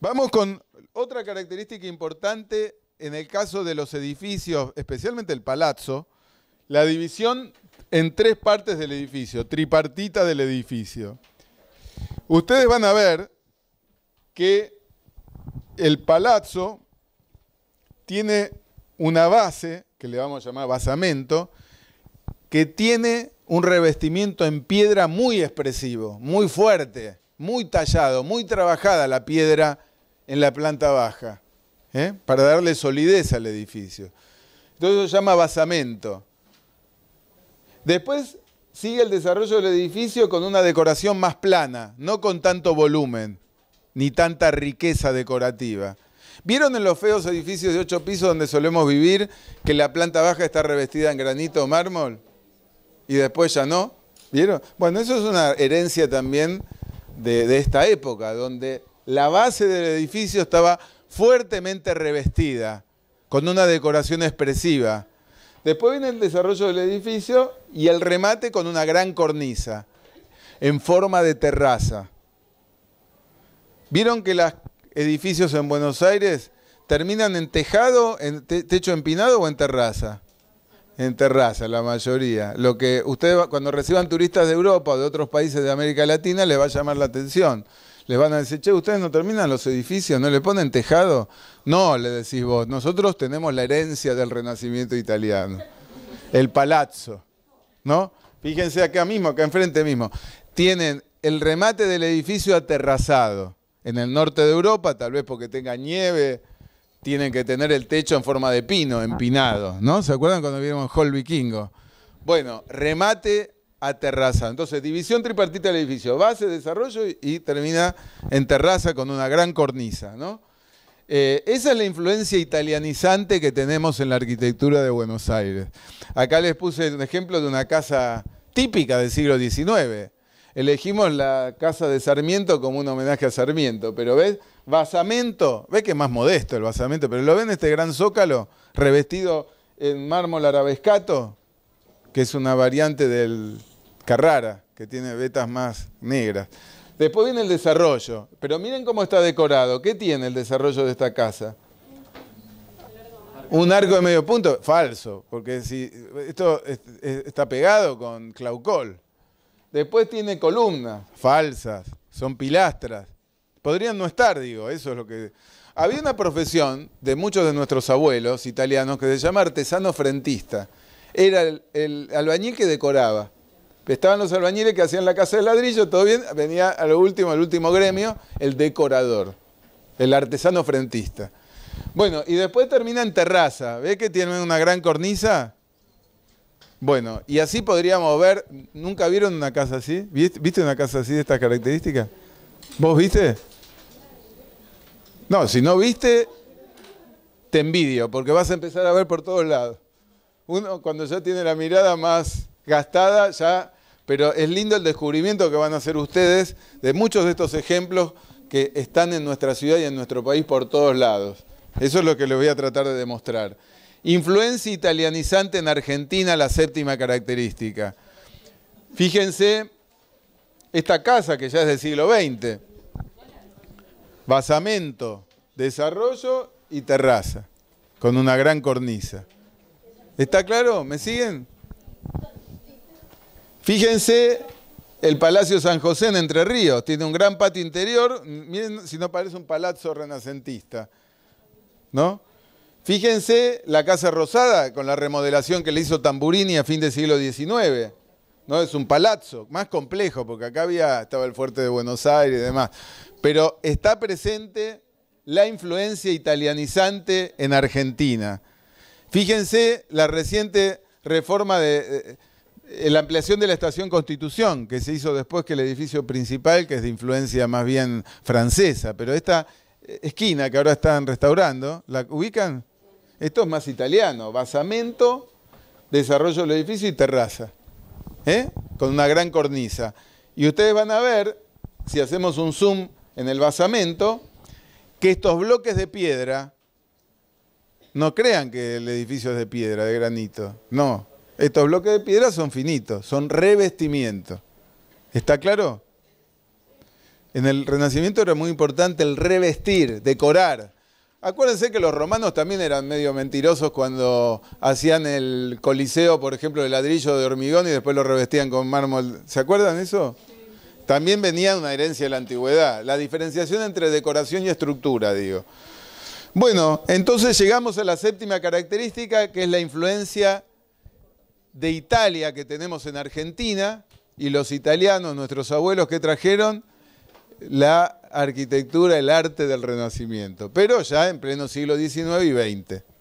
Vamos con otra característica importante en el caso de los edificios, especialmente el palazzo, la división en tres partes del edificio, tripartita del edificio. Ustedes van a ver que el palazzo tiene una base, que le vamos a llamar basamento, que tiene un revestimiento en piedra muy expresivo, muy fuerte, muy tallado, muy trabajada la piedra en la planta baja, ¿eh? para darle solidez al edificio. Entonces se llama basamento. Después sigue el desarrollo del edificio con una decoración más plana, no con tanto volumen, ni tanta riqueza decorativa. ¿Vieron en los feos edificios de ocho pisos donde solemos vivir que la planta baja está revestida en granito o mármol? Y después ya no. ¿Vieron? Bueno, eso es una herencia también de, de esta época, donde la base del edificio estaba fuertemente revestida, con una decoración expresiva. Después viene el desarrollo del edificio y el remate con una gran cornisa, en forma de terraza. Vieron que los edificios en Buenos Aires terminan en tejado, en techo empinado o en terraza. En terraza, la mayoría. Lo que ustedes cuando reciban turistas de Europa o de otros países de América Latina les va a llamar la atención les van a decir, che, ustedes no terminan los edificios, no le ponen tejado. No, le decís vos, nosotros tenemos la herencia del Renacimiento italiano, el palazzo, ¿no? Fíjense acá mismo, acá enfrente mismo, tienen el remate del edificio aterrazado. En el norte de Europa, tal vez porque tenga nieve, tienen que tener el techo en forma de pino, empinado, ¿no? ¿Se acuerdan cuando vieron Hall Vikingo? Bueno, remate a terraza. Entonces, división tripartita del edificio, base, desarrollo y, termina en terraza con una gran cornisa, ¿no? Eh, esa es la influencia italianizante que tenemos en la arquitectura de Buenos Aires. Acá les puse un ejemplo de una casa típica del siglo XIX. Elegimos la casa de Sarmiento como un homenaje a Sarmiento, pero ves, basamento, ves que es más modesto el basamento, pero lo ven este gran zócalo revestido en mármol arabescato, que es una variante del, Carrara, que tiene vetas más negras. Después viene el desarrollo, pero miren cómo está decorado. ¿Qué tiene el desarrollo de esta casa? Un arco de medio punto, falso, porque si esto está pegado con claucol. Después tiene columnas, falsas, son pilastras. Podrían no estar, digo, eso es lo que... Había una profesión de muchos de nuestros abuelos italianos que se llama artesano frentista. Era el albañil que decoraba. Estaban los albañiles que hacían la casa de ladrillo, todo bien, venía a último, al último gremio, el decorador, el artesano frentista. Bueno, y después termina en terraza. ¿ves que tienen una gran cornisa? Bueno, y así podríamos ver, ¿nunca vieron una casa así? ¿Viste, ¿Viste una casa así de estas características? ¿Vos viste? No, si no viste, te envidio, porque vas a empezar a ver por todos lados. Uno cuando ya tiene la mirada más gastada, ya pero es lindo el descubrimiento que van a hacer ustedes de muchos de estos ejemplos que están en nuestra ciudad y en nuestro país por todos lados. Eso es lo que les voy a tratar de demostrar. Influencia italianizante en Argentina, la séptima característica. Fíjense esta casa que ya es del siglo XX. Basamento, desarrollo y terraza, con una gran cornisa. ¿Está claro? ¿Me siguen? Fíjense el Palacio San José en Entre Ríos. Tiene un gran patio interior. Miren si no parece un palazzo renacentista. ¿No? Fíjense la Casa Rosada con la remodelación que le hizo Tamburini a fin del siglo XIX. ¿No? Es un palazzo, más complejo, porque acá había, estaba el fuerte de Buenos Aires y demás. Pero está presente la influencia italianizante en Argentina. Fíjense la reciente reforma de, eh, la ampliación de la estación Constitución, que se hizo después que el edificio principal, que es de influencia más bien francesa, pero esta eh, esquina que ahora están restaurando, ¿la ubican? Esto es más italiano, basamento, desarrollo del edificio y terraza, ¿eh? con una gran cornisa. Y ustedes van a ver, si hacemos un zoom en el basamento, que estos bloques de piedra, no crean que el edificio es de piedra, de granito, no, estos bloques de piedra son finitos, son revestimiento. ¿Está claro? En el Renacimiento era muy importante el revestir, decorar. Acuérdense que los romanos también eran medio mentirosos cuando hacían el Coliseo, por ejemplo, de ladrillo de hormigón y después lo revestían con mármol. ¿Se acuerdan eso? También venía una herencia de la antigüedad, la diferenciación entre decoración y estructura, digo. Bueno, entonces llegamos a la séptima característica, que es la influencia de Italia que tenemos en Argentina y los italianos, nuestros abuelos que trajeron la arquitectura, el arte del Renacimiento, pero ya en pleno siglo XIX y XX.